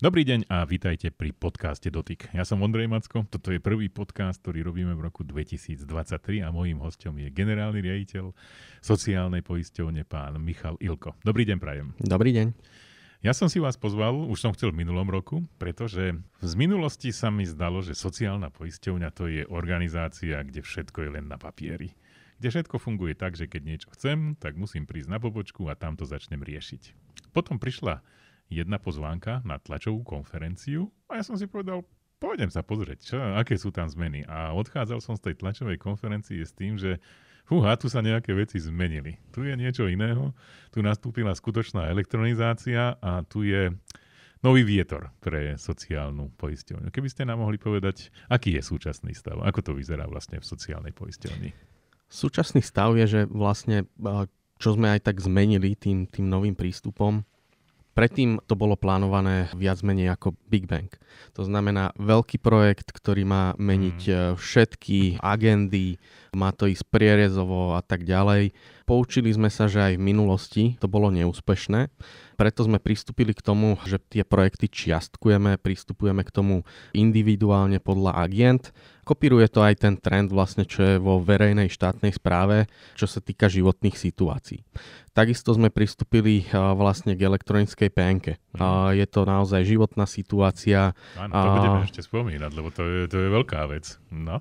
Dobrý deň a vítajte pri podcaste Dotyk. Ja som Ondrej Macko, toto je prvý podcast, ktorý robíme v roku 2023 a mojím hostom je generálny riaditeľ sociálnej poisťovne pán Michal Ilko. Dobrý deň, Prajem. Dobrý deň. Ja som si vás pozval, už som chcel v minulom roku, pretože z minulosti sa mi zdalo, že sociálna poisťovňa to je organizácia, kde všetko je len na papieri kde všetko funguje tak, že keď niečo chcem, tak musím prísť na pobočku a tam to začnem riešiť. Potom prišla jedna pozvánka na tlačovú konferenciu a ja som si povedal, pôjdem sa pozrieť, čo, aké sú tam zmeny. A odchádzal som z tej tlačovej konferencie s tým, že fúha, tu sa nejaké veci zmenili. Tu je niečo iného, tu nastúpila skutočná elektronizácia a tu je nový vietor pre sociálnu poisťovňu. Keby ste nám mohli povedať, aký je súčasný stav, ako to vyzerá vlastne v sociálnej poisťovni? Súčasný stav je, že vlastne, čo sme aj tak zmenili tým, tým novým prístupom, Predtým to bolo plánované viac menej ako Big Bang. To znamená veľký projekt, ktorý má meniť mm. eh, všetky agendy, má to ísť prierezovo a tak ďalej. Poučili sme sa, že aj v minulosti to bolo neúspešné, preto sme pristúpili k tomu, že tie projekty čiastkujeme, pristupujeme k tomu individuálne podľa agent. Kopíruje to aj ten trend vlastne, čo je vo verejnej štátnej správe, čo sa týka životných situácií. Takisto sme pristúpili vlastne k elektronickej PNK. Mhm. Je to naozaj životná situácia. Áno, to budeme ešte spomínať, lebo to je, to je veľká vec. No.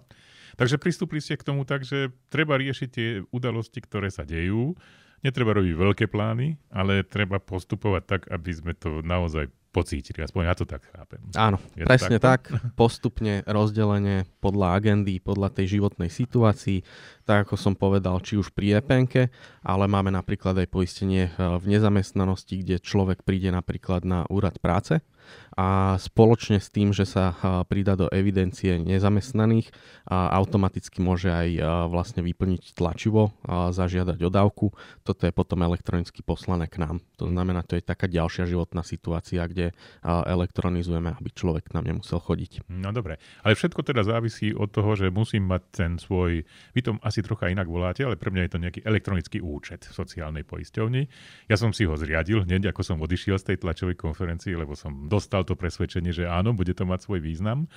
Takže pristúpili ste k tomu tak, že treba riešiť tie udalosti, ktoré sa dejú. Netreba robiť veľké plány, ale treba postupovať tak, aby sme to naozaj pocítili. Aspoň ja to tak chápem. Áno, Je presne tak? tak. Postupne rozdelenie podľa agendy, podľa tej životnej situácii tak ako som povedal, či už pri EPNke, ale máme napríklad aj poistenie eh, v nezamestnanosti, kde človek príde napríklad na úrad práce a spoločne s tým, že sa eh, prida do evidencie nezamestnaných, automaticky môže aj eh, vlastne vyplniť tlačivo, a zažiadať o dávku. Toto je potom elektronicky poslané k nám. To znamená, to je taká ďalšia životná situácia, kde elektronizujeme, aby človek k nám nemusel chodiť. No dobre, ale všetko teda závisí od toho, že musím mať ten svoj, vy to asi asi trocha inak voláte, ale pre mňa je to nejaký elektronický účet v sociálnej poisťovni. Ja som si ho zriadil hneď, ako som odišiel z tej tlačovej konferencie, lebo som dostal to presvedčenie, že áno, bude to mať svoj význam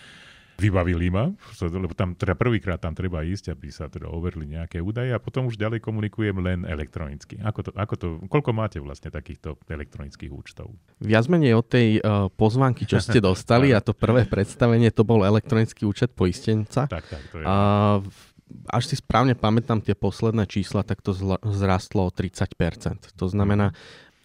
vybavili ma, lebo tam teda prvýkrát tam treba ísť, aby sa teda overli nejaké údaje a potom už ďalej komunikujem len elektronicky. Ako to, ako to, koľko máte vlastne takýchto elektronických účtov? Viac menej od tej uh, pozvánky, čo ste dostali a to prvé predstavenie, to bol elektronický účet poistenca. Tak, tak, to je. Uh, až si správne pamätám tie posledné čísla, tak to zrastlo o 30%. To znamená,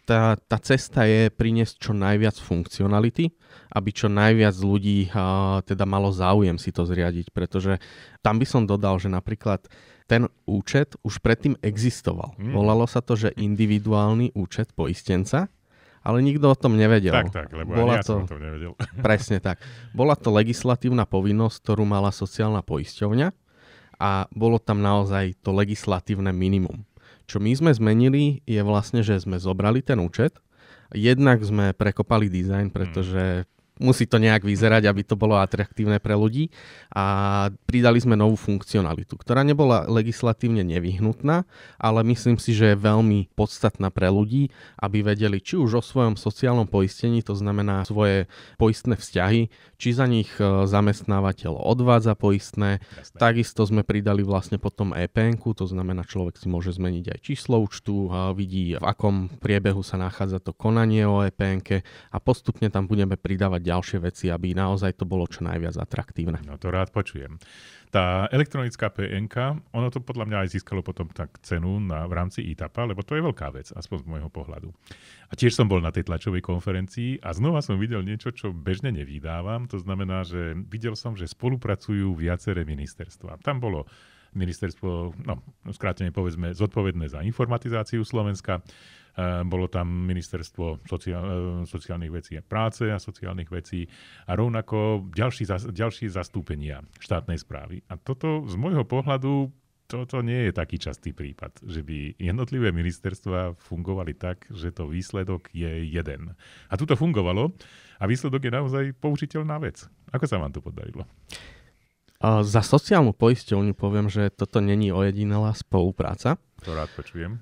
tá, tá cesta je priniesť čo najviac funkcionality, aby čo najviac ľudí a, teda malo záujem si to zriadiť, pretože tam by som dodal, že napríklad ten účet už predtým existoval. Hmm. Volalo sa to, že individuálny účet poistenca, ale nikto o tom nevedel. Tak, tak, lebo Bola ja to, som o tom nevedel. Presne tak. Bola to legislatívna povinnosť, ktorú mala sociálna poisťovňa a bolo tam naozaj to legislatívne minimum. Čo my sme zmenili je vlastne, že sme zobrali ten účet, jednak sme prekopali dizajn, hmm. pretože musí to nejak vyzerať, aby to bolo atraktívne pre ľudí. A pridali sme novú funkcionalitu, ktorá nebola legislatívne nevyhnutná, ale myslím si, že je veľmi podstatná pre ľudí, aby vedeli či už o svojom sociálnom poistení, to znamená svoje poistné vzťahy, či za nich e, zamestnávateľ odvádza poistné. Jasné. Takisto sme pridali vlastne potom EPN, to znamená človek si môže zmeniť aj číslo účtu, vidí v akom priebehu sa nachádza to konanie o EPN a postupne tam budeme pridávať ďalšie veci, aby naozaj to bolo čo najviac atraktívne. No to rád počujem. Tá elektronická PNK, ono to podľa mňa aj získalo potom tak cenu na, v rámci ITAPA, lebo to je veľká vec, aspoň z môjho pohľadu. A tiež som bol na tej tlačovej konferencii a znova som videl niečo, čo bežne nevydávam. To znamená, že videl som, že spolupracujú viaceré ministerstva. Tam bolo ministerstvo, no skrátene povedzme, zodpovedné za informatizáciu Slovenska, Eh, bolo tam ministerstvo sociál, eh, sociálnych vecí a práce a sociálnych vecí a rovnako ďalší, ďalšie zastúpenia štátnej správy. A toto z môjho pohľadu toto nie je taký častý prípad, že by jednotlivé ministerstva fungovali tak, že to výsledok je jeden. A tu to fungovalo a výsledok je naozaj použiteľná vec. Ako sa vám to podarilo? Za sociálnu poisťovňu poviem, že toto není ojedinelá spolupráca. To rád počujem.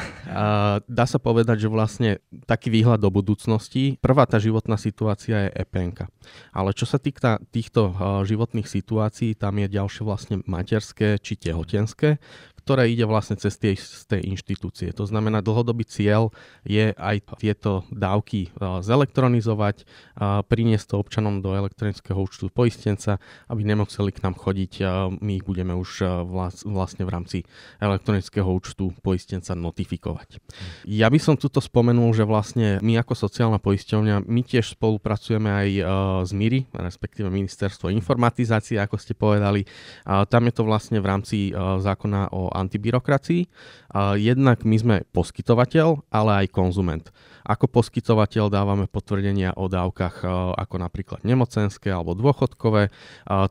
Dá sa povedať, že vlastne taký výhľad do budúcnosti, prvá tá životná situácia je EPNK. Ale čo sa týka týchto životných situácií, tam je ďalšie vlastne materské či tehotenské, ktoré ide vlastne cez tie tej inštitúcie. To znamená, dlhodobý cieľ je aj tieto dávky e, zelektronizovať, e, priniesť to občanom do elektronického účtu poistenca, aby nemuseli k nám chodiť. E, my ich budeme už vlastne v rámci elektronického účtu poistenca notifikovať. Ja by som tuto spomenul, že vlastne my ako sociálna poisťovňa, my tiež spolupracujeme aj s MIRI, respektíve Ministerstvo informatizácie, ako ste povedali. Tam je to vlastne v rámci zákona o antibyrokracii. Jednak my sme poskytovateľ, ale aj konzument. Ako poskytovateľ dávame potvrdenia o dávkach e, ako napríklad nemocenské alebo dôchodkové, e,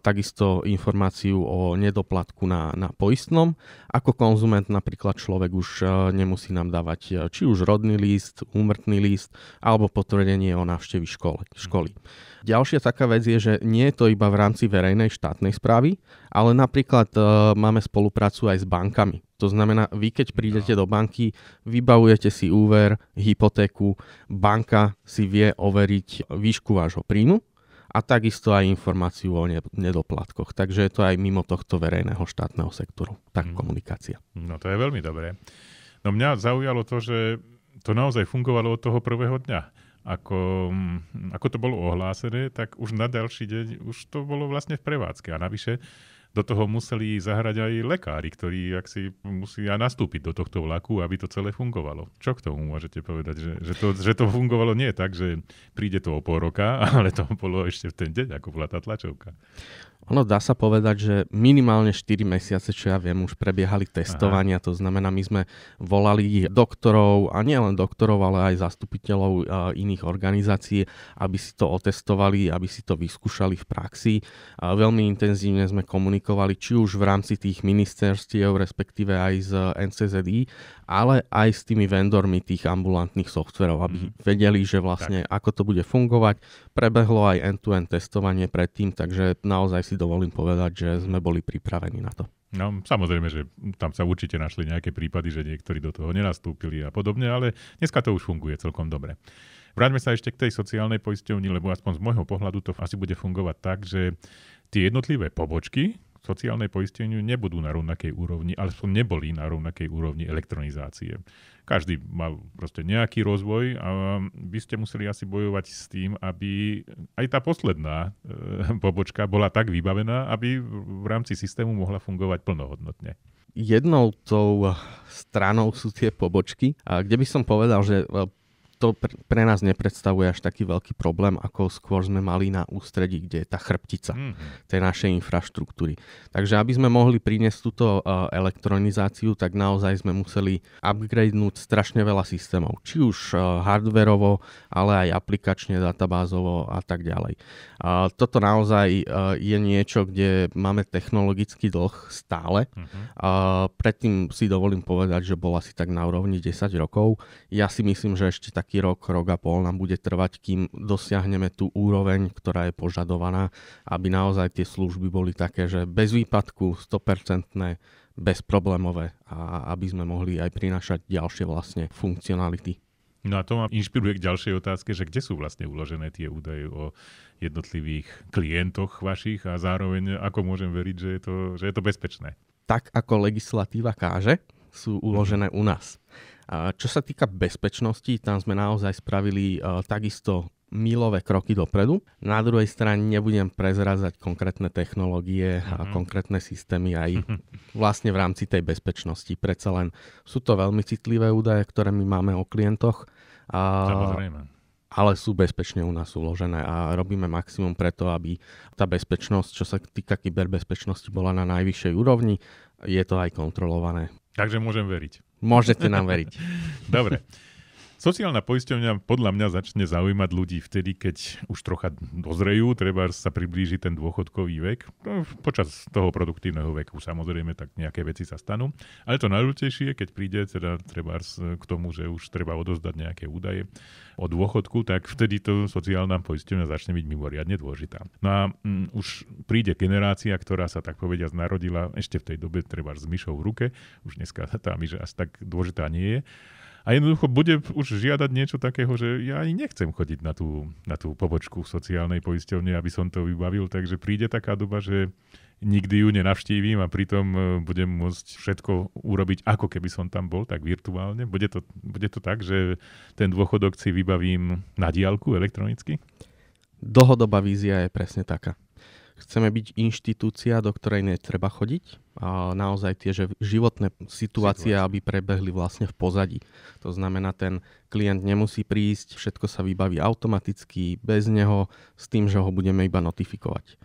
takisto informáciu o nedoplatku na, na poistnom. Ako konzument napríklad človek už e, nemusí nám dávať či už rodný list, úmrtný list alebo potvrdenie o návštevi školy. školy. Mhm. Ďalšia taká vec je, že nie je to iba v rámci verejnej štátnej správy, ale napríklad e, máme spoluprácu aj s bankami. To znamená, vy keď prídete do banky, vybavujete si úver, hypotéku, banka si vie overiť výšku vášho príjmu a takisto aj informáciu o nedoplatkoch. Takže je to aj mimo tohto verejného štátneho sektoru. Tak mm. komunikácia. No to je veľmi dobré. No mňa zaujalo to, že to naozaj fungovalo od toho prvého dňa. Ako, mm, ako to bolo ohlásené, tak už na ďalší deň už to bolo vlastne v prevádzke. A navyše do toho museli zahrať aj lekári, ktorí ak si musia nastúpiť do tohto vlaku, aby to celé fungovalo. Čo k tomu môžete povedať? Že, že, to, že to fungovalo nie tak, že príde to o pol roka, ale to bolo ešte v ten deň, ako bola tá tlačovka. Ono dá sa povedať, že minimálne 4 mesiace, čo ja viem, už prebiehali testovania, Aha. to znamená, my sme volali doktorov, a nielen doktorov, ale aj zastupiteľov e, iných organizácií, aby si to otestovali, aby si to vyskúšali v praxi. A e, veľmi intenzívne sme komunikovali, či už v rámci tých ministerstiev, respektíve aj z NCZI, ale aj s tými vendormi tých ambulantných softverov, aby mm. vedeli, že vlastne tak. ako to bude fungovať. Prebehlo aj end-to-end testovanie predtým, takže naozaj si dovolím povedať, že sme boli pripravení na to. No, samozrejme, že tam sa určite našli nejaké prípady, že niektorí do toho nenastúpili a podobne, ale dneska to už funguje celkom dobre. Vráťme sa ešte k tej sociálnej poisťovni, lebo aspoň z môjho pohľadu to asi bude fungovať tak, že tie jednotlivé pobočky, sociálne poisteniu nebudú na rovnakej úrovni, ale som neboli na rovnakej úrovni elektronizácie. Každý mal proste nejaký rozvoj a by ste museli asi bojovať s tým, aby aj tá posledná e, pobočka bola tak vybavená, aby v rámci systému mohla fungovať plnohodnotne. Jednou tou stranou sú tie pobočky, kde by som povedal, že e, to pre nás nepredstavuje až taký veľký problém, ako skôr sme mali na ústredí, kde je tá chrbtica mm. tej našej infraštruktúry. Takže aby sme mohli priniesť túto eh, elektronizáciu, tak naozaj sme museli upgradenúť strašne veľa systémov. Či už eh, hardverovo, ale aj aplikačne, databázovo a tak ďalej. toto naozaj eh, je niečo, kde máme technologický dlh stále. Mm-hmm. predtým si dovolím povedať, že bola asi tak na úrovni 10 rokov. Ja si myslím, že ešte tak nejaký rok, rok a pol nám bude trvať, kým dosiahneme tú úroveň, ktorá je požadovaná, aby naozaj tie služby boli také, že bez výpadku, 100% bezproblémové a aby sme mohli aj prinašať ďalšie vlastne funkcionality. No a to ma inšpiruje k ďalšej otázke, že kde sú vlastne uložené tie údaje o jednotlivých klientoch vašich a zároveň ako môžem veriť, že je to, že je to bezpečné? Tak ako legislatíva káže, sú uložené u nás. Čo sa týka bezpečnosti, tam sme naozaj spravili e, takisto milové kroky dopredu. Na druhej strane nebudem prezrazať konkrétne technológie a mhm. konkrétne systémy aj vlastne v rámci tej bezpečnosti. Predsa len sú to veľmi citlivé údaje, ktoré my máme o klientoch. A, Samozrejme. ale sú bezpečne u nás uložené a robíme maximum preto, aby tá bezpečnosť, čo sa týka kyberbezpečnosti, bola na najvyššej úrovni. Je to aj kontrolované. Takže môžem veriť. Môžete nám veriť. Dobre. Sociálna poisťovňa podľa mňa začne zaujímať ľudí vtedy, keď už trocha dozrejú, treba sa priblíži ten dôchodkový vek. No, počas toho produktívneho veku samozrejme, tak nejaké veci sa stanú. Ale to najdôležitejšie, keď príde teda treba k tomu, že už treba odozdať nejaké údaje o dôchodku, tak vtedy to sociálna poisťovňa začne byť mimoriadne dôležitá. No a m, mm, už príde generácia, ktorá sa tak povedia narodila ešte v tej dobe treba s myšou v ruke, už dneska tá myš až tak dôležitá nie je a jednoducho bude už žiadať niečo takého, že ja ani nechcem chodiť na tú, na tú pobočku sociálnej poisťovne, aby som to vybavil, takže príde taká doba, že nikdy ju nenavštívim a pritom e, budem môcť všetko urobiť, ako keby som tam bol, tak virtuálne. Bude to, bude to tak, že ten dôchodok si vybavím na diálku elektronicky? Dlhodobá vízia je presne taká chceme byť inštitúcia, do ktorej netreba chodiť. A naozaj tie že životné situácie, situácie, aby prebehli vlastne v pozadí. To znamená, ten klient nemusí prísť, všetko sa vybaví automaticky, bez neho, s tým, že ho budeme iba notifikovať.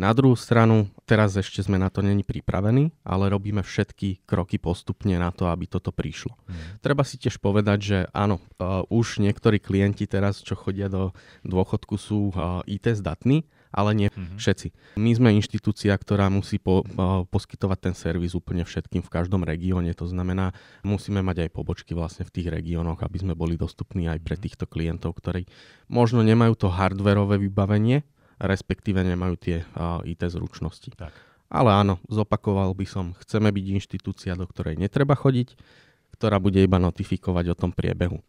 Na druhú stranu, teraz ešte sme na to není pripravení, ale robíme všetky kroky postupne na to, aby toto prišlo. Mm. Treba si tiež povedať, že áno, uh, už niektorí klienti teraz, čo chodia do dôchodku, sú uh, e, IT zdatní, ale nie mm-hmm. všetci. My sme inštitúcia, ktorá musí po, eh, poskytovať ten servis úplne všetkým v každom regióne, to znamená, musíme mať aj pobočky vlastne v tých regiónoch, aby sme boli dostupní aj pre mhm. týchto klientov, ktorí možno nemajú to hardverové vybavenie, respektíve nemajú tie uh, eh, IT zručnosti. Tak. Ale áno, zopakoval by som, chceme byť inštitúcia, do ktorej netreba chodiť, ktorá bude iba notifikovať o tom priebehu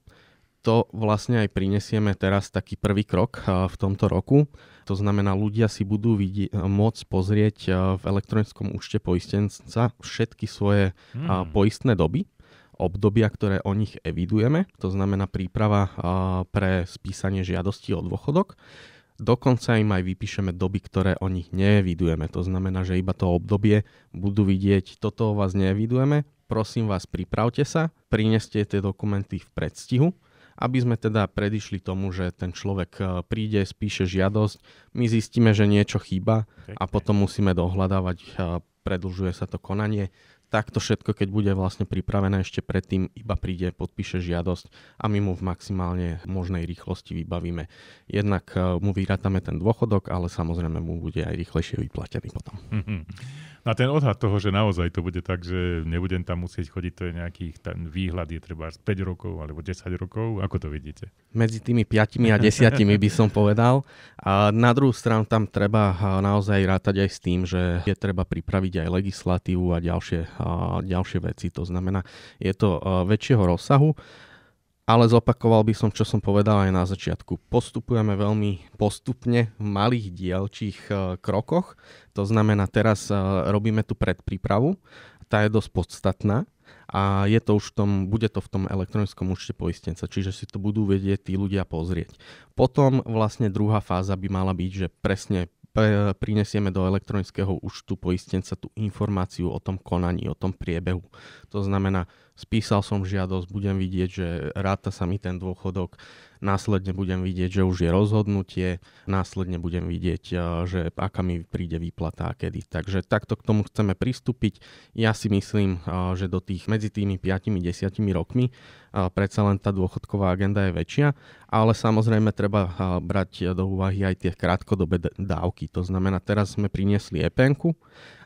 to vlastne aj prinesieme teraz taký prvý krok v tomto roku. To znamená, ľudia si budú vidie- môcť pozrieť v elektronickom účte poistenca všetky svoje hmm. poistné doby obdobia, ktoré o nich evidujeme, to znamená príprava pre spísanie žiadosti o dôchodok. Dokonca im aj vypíšeme doby, ktoré o nich nevidujeme. To znamená, že iba to obdobie budú vidieť, toto o vás nevidujeme, prosím vás, pripravte sa, prineste tie dokumenty v predstihu, aby sme teda predišli tomu, že ten človek e, príde, spíše žiadosť, my zistíme, že niečo chýba a potom musíme dohľadávať, e, predlžuje sa to konanie. Takto všetko, keď bude vlastne pripravené ešte predtým, iba príde, podpíše žiadosť a my mu v maximálne možnej rýchlosti vybavíme. Jednak e, mu vyrátame ten dôchodok, ale samozrejme mu bude aj rýchlejšie vyplatený potom. Na ten odhad toho, že naozaj to bude tak, že nebudem tam musieť chodiť, to je nejaký ten výhľad je treba 5 rokov alebo 10 rokov, ako to vidíte? Medzi tými 5 a 10 by som povedal. A na druhú stranu tam treba e, naozaj rátať aj s tým, že je treba pripraviť aj legislatívu a ďalšie e, ďalšie veci. To znamená, je to e, väčšieho rozsahu, ale zopakoval by som, čo som povedal aj na začiatku. Postupujeme veľmi postupne v malých dielčích e, krokoch. To znamená, teraz e, robíme tú predprípravu. Tá je dosť podstatná a je to už v tom, bude to v tom elektronickom účte poistenca, čiže si to budú vedieť tí ľudia pozrieť. Potom vlastne druhá fáza by mala byť, že presne prinesieme do elektronického účtu poistenca tú informáciu o tom konaní, o tom priebehu. To znamená, spísal som žiadosť, budem vidieť, že ráta sa mi ten dôchodok, následne budem vidieť, že už je rozhodnutie, následne budem vidieť, eh, že aká mi príde výplata a kedy. Takže takto k tomu chceme pristúpiť. Ja si myslím, eh, že do tých medzi tými 5-10 rokmi predsa len tá dôchodková agenda je väčšia, ale samozrejme treba brať do úvahy aj tie krátkodobé dávky. To znamená, teraz sme priniesli epn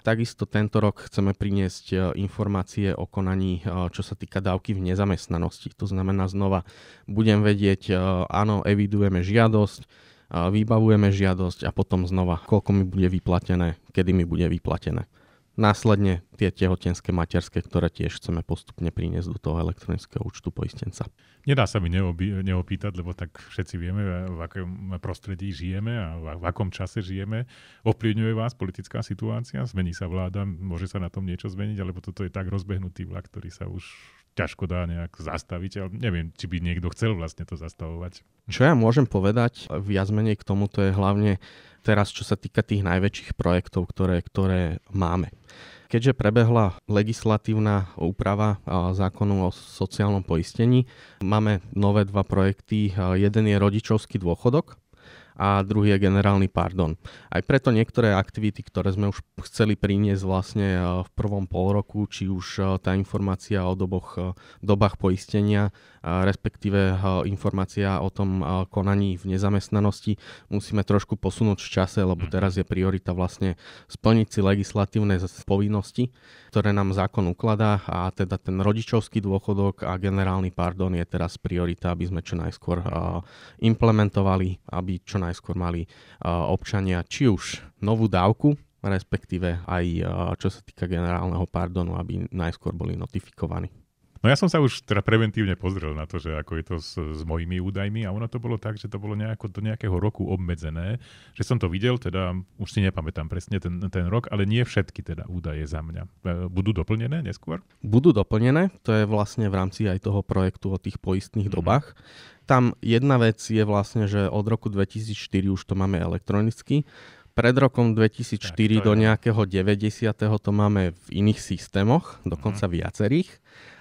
takisto tento rok chceme priniesť e, informácie o konaní, e, čo sa týka dávky v nezamestnanosti. To znamená znova, budem vedieť, e, áno, evidujeme žiadosť, vybavujeme žiadosť a potom znova, koľko mi bude vyplatené, kedy mi bude vyplatené. Následne tie tehotenské materské, ktoré tiež chceme postupne priniesť do toho elektronického účtu poistenca. Nedá sa mi neobi- neopýtať, lebo tak všetci vieme, v akom prostredí žijeme a v akom čase žijeme. Ovplyvňuje vás politická situácia, zmení sa vláda, môže sa na tom niečo zmeniť, alebo toto je tak rozbehnutý vlak, ktorý sa už ťažko dá nejak zastaviť, ale neviem, či by niekto chcel vlastne to zastavovať. Čo ja môžem povedať, viac menej k tomuto je hlavne teraz, čo sa týka tých najväčších projektov, ktoré, ktoré máme. Keďže prebehla legislatívna úprava zákonu o sociálnom poistení, máme nové dva projekty. Jeden je rodičovský dôchodok, a druhý je generálny pardon. Aj preto niektoré aktivity, ktoré sme už chceli priniesť vlastne e, v prvom pol roku, či už e, tá informácia o doboch, e, dobách poistenia, respektíve informácia o tom konaní v nezamestnanosti, musíme trošku posunúť v čase, lebo mhm. teraz je priorita vlastne splniť si legislatívne povinnosti, ktoré nám zákon ukladá a teda ten rodičovský dôchodok a generálny pardon je teraz priorita, aby sme čo najskôr implementovali, aby čo najskôr mali e, občania či už novú dávku, respektíve aj e, čo sa týka generálneho pardonu, aby najskôr boli notifikovaní. No ja som sa už teda preventívne pozrel na to, že ako je to s, s mojimi údajmi a ono to bolo tak, že to bolo nejako do nejakého roku obmedzené, že som to videl, teda už si nepamätám presne ten, ten rok, ale nie všetky teda údaje za mňa. E, budú doplnené neskôr? Budú doplnené, to je vlastne v rámci aj toho projektu o tých poistných mm-hmm. dobách. Tam jedna vec je vlastne, že od roku 2004 už to máme elektronicky, pred rokom 2004 do nejakého 90. to máme v iných systémoch, dokonca mm. viacerých.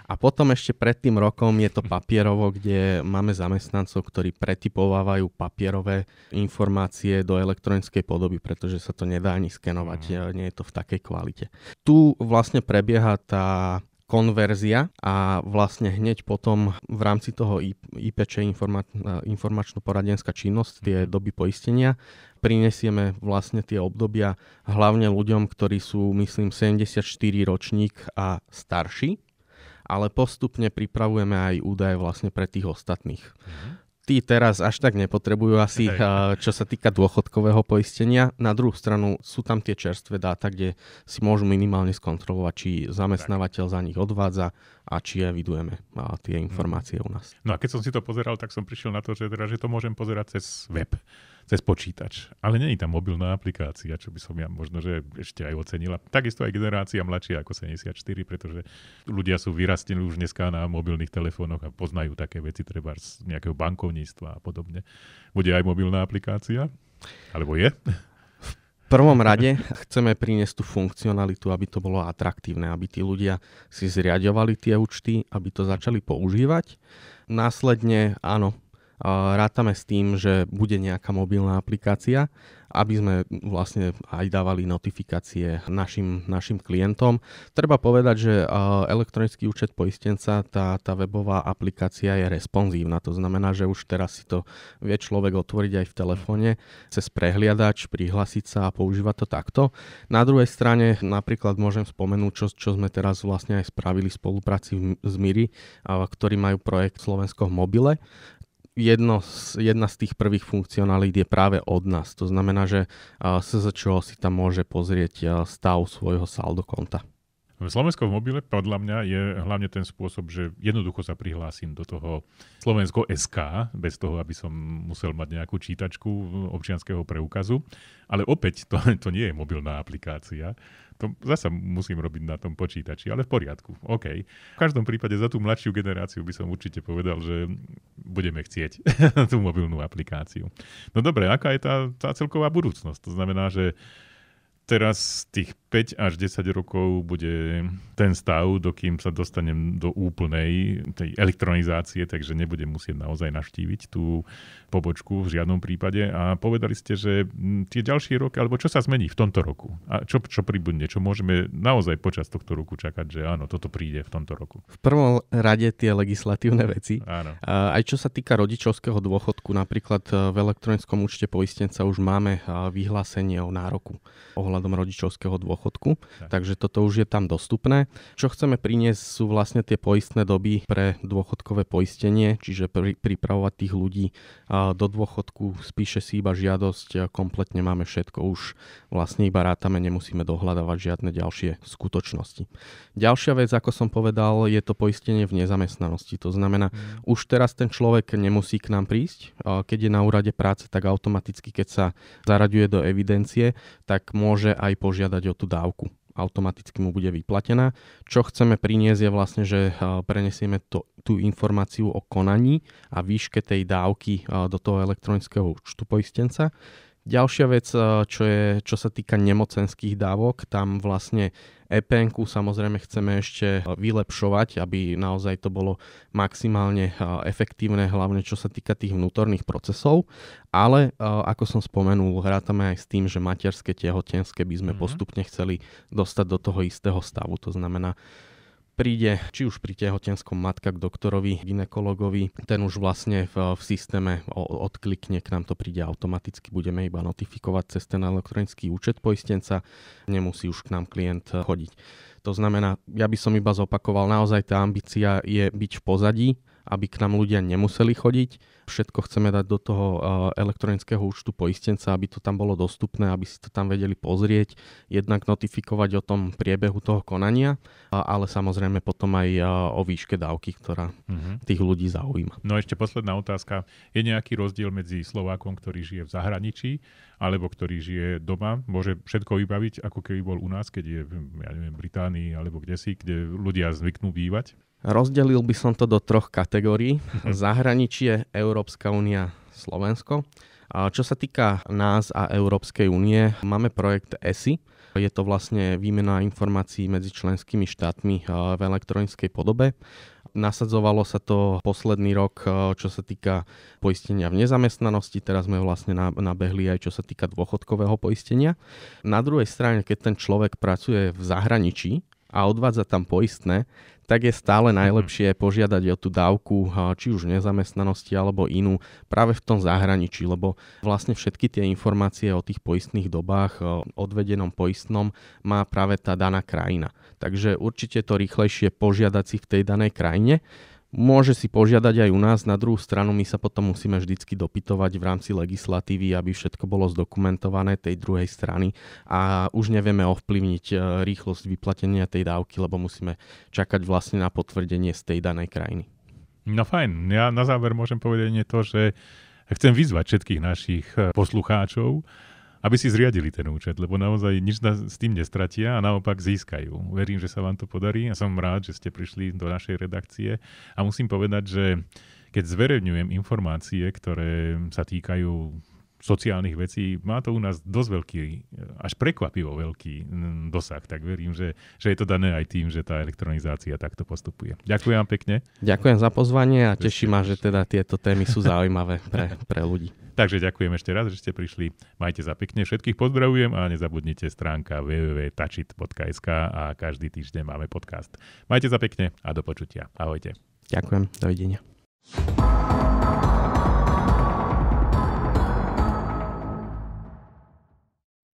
A potom ešte pred tým rokom je to papierovo, kde máme zamestnancov, ktorí pretipovávajú papierové informácie do elektronickej podoby, pretože sa to nedá ani skenovať, mhm. eh, nie je to v takej kvalite. Tu vlastne prebieha tá konverzia a vlastne hneď potom v rámci toho IPČ informa- eh, informačno-poradenská činnosť, tie mhm. doby poistenia, prinesieme vlastne tie obdobia hlavne ľuďom, ktorí sú, myslím, 74 ročník a starší, ale postupne pripravujeme aj údaje vlastne pre tých ostatných. Mm-hmm tí teraz až tak nepotrebujú asi, čo sa týka dôchodkového poistenia. Na druhú stranu sú tam tie čerstvé dáta, kde si môžu minimálne skontrolovať, či zamestnávateľ za nich odvádza a či evidujeme tie informácie u nás. No a keď som si to pozeral, tak som prišiel na to, že, teda, že to môžem pozerať cez web cez počítač. Ale není tam mobilná aplikácia, čo by som ja možno, že ešte aj ocenila. Takisto aj generácia mladšia ako 74, pretože ľudia sú vyrastení už dneska na mobilných telefónoch a poznajú také veci, treba z nejakého bankovníctva a podobne. Bude aj mobilná aplikácia? Alebo je? prvom rade chceme priniesť tú funkcionalitu, aby to bolo atraktívne, aby tí ľudia si zriadovali tie účty, aby to začali používať. Následne, áno, Rátame s tým, že bude nejaká mobilná aplikácia, aby sme vlastne aj dávali notifikácie našim, našim klientom. Treba povedať, že elektronický účet poistenca, tá, tá webová aplikácia je responsívna, to znamená, že už teraz si to vie človek otvoriť aj v telefóne, cez prehliadač, prihlásiť sa a používať to takto. Na druhej strane napríklad môžem spomenúť, čo, čo sme teraz vlastne aj spravili v spolupráci s Miri, ktorí majú projekt Slovensko v mobile, jedno z, jedna z tých prvých funkcionalít je práve od nás. To znamená, že SZČO si tam môže pozrieť stav svojho konta. V Slovensko v mobile podľa mňa je hlavne ten spôsob, že jednoducho sa prihlásim do toho Slovensko SK, bez toho, aby som musel mať nejakú čítačku občianského preukazu. Ale opäť, to, to nie je mobilná aplikácia. To zase musím robiť na tom počítači, ale v poriadku, OK. V každom prípade za tú mladšiu generáciu by som určite povedal, že budeme chcieť tú mobilnú aplikáciu. No dobre, aká je tá, tá celková budúcnosť? To znamená, že teraz tých 5 až 10 rokov bude ten stav, dokým sa dostanem do úplnej tej elektronizácie, takže nebudem musieť naozaj navštíviť tú pobočku v žiadnom prípade. A povedali ste, že mm, tie ďalšie roky, alebo čo sa zmení v tomto roku? A čo, čo pribudne? Čo môžeme naozaj počas tohto roku čakať, že áno, toto príde v tomto roku? V prvom rade tie legislatívne veci. Áno. Aj čo sa týka rodičovského dôchodku, napríklad e, v elektronickom účte poistenca už máme e, vyhlásenie o nároku ohľadom rodičovského dôchodku, tak. takže toto už je tam dostupné. Čo chceme priniesť sú vlastne tie poistné doby pre dôchodkové poistenie, čiže pri, pripravovať tých ľudí do dôchodku, spíše si iba žiadosť, kompletne máme všetko, už vlastne iba rátame, nemusíme dohľadávať žiadne ďalšie skutočnosti. Ďalšia vec, ako som povedal, je to poistenie v nezamestnanosti, to znamená, mm. už teraz ten človek nemusí k nám prísť, keď je na úrade práce, tak automaticky, keď sa zaraďuje do evidencie, tak môže môže aj požiadať o tú dávku automaticky mu bude vyplatená. Čo chceme priniesť je vlastne, že eh, prenesieme to, tú informáciu o konaní a výške tej dávky eh, do toho elektronického účtu poistenca. Ďalšia vec, eh, čo, je, čo sa týka nemocenských dávok, tam vlastne epn samozrejme chceme ešte e, vylepšovať, aby naozaj to bolo maximálne e, efektívne, hlavne čo sa týka tých vnútorných procesov, ale e, ako som spomenul, hrátame aj s tým, že materské tehotenské by sme mm-hmm. postupne chceli dostať do toho istého stavu, to znamená príde či už pri tehotenskom matka k doktorovi, ginekologovi, ten už vlastne v, v systéme odklikne, k nám to príde automaticky, budeme iba notifikovať cez ten elektronický účet poistenca, nemusí už k nám klient eh, chodiť. To znamená, ja by som iba zopakoval, naozaj tá ambícia je byť v pozadí, aby k nám ľudia nemuseli chodiť. Všetko chceme dať do toho e, elektronického účtu poistenca, aby to tam bolo dostupné, aby si to tam vedeli pozrieť, jednak notifikovať o tom priebehu toho konania, ale samozrejme potom aj e, o výške dávky, ktorá uh-huh. tých ľudí zaujíma. No ešte posledná otázka. Je nejaký rozdiel medzi Slovákom, ktorý žije v zahraničí, alebo ktorý žije doma? Môže všetko vybaviť, ako keby bol u nás, keď je ja neviem, Británii alebo kde si, kde ľudia zvyknú bývať? Rozdelil by som to do troch kategórií. Mhm. Zahraničie, Európska únia, Slovensko. A čo sa týka nás a Európskej únie, máme projekt ESI. Je to vlastne výmena informácií medzi členskými štátmi v elektronickej podobe. Nasadzovalo sa to posledný rok, čo sa týka poistenia v nezamestnanosti. Teraz sme vlastne nabehli aj čo sa týka dôchodkového poistenia. Na druhej strane, keď ten človek pracuje v zahraničí a odvádza tam poistné, tak je stále mhm. najlepšie požiadať o tú dávku, či už nezamestnanosti alebo inú, práve v tom zahraničí, lebo vlastne všetky tie informácie o tých poistných dobách, o odvedenom poistnom má práve tá daná krajina. Takže určite to rýchlejšie požiadať si v tej danej krajine. Môže si požiadať aj u nás, na druhú stranu my sa potom musíme vždycky dopytovať v rámci legislatívy, aby všetko bolo zdokumentované tej druhej strany a už nevieme ovplyvniť e, rýchlosť vyplatenia tej dávky, lebo musíme čakať vlastne na potvrdenie z tej danej krajiny. No fajn, ja na záver môžem povedať nie to, že chcem vyzvať všetkých našich e, poslucháčov, aby si zriadili ten účet, lebo naozaj nič na, s tým nestratia a naopak získajú. Verím, že sa vám to podarí a som rád, že ste prišli do našej redakcie a musím povedať, že keď zverejňujem informácie, ktoré sa týkajú sociálnych vecí. Má to u nás dosť veľký, až prekvapivo veľký mm, dosah, tak verím, že, že je to dané aj tým, že tá elektronizácia takto postupuje. Ďakujem vám pekne. Ďakujem za pozvanie a teším ma, že teda tieto témy sú zaujímavé pre, pre ľudí. Takže ďakujem ešte raz, že ste prišli. Majte za pekne, všetkých pozdravujem a nezabudnite stránka www.tačit.sk a každý týždeň máme podcast. Majte za pekne a do počutia. Ahojte. Ďakujem, dovidenia.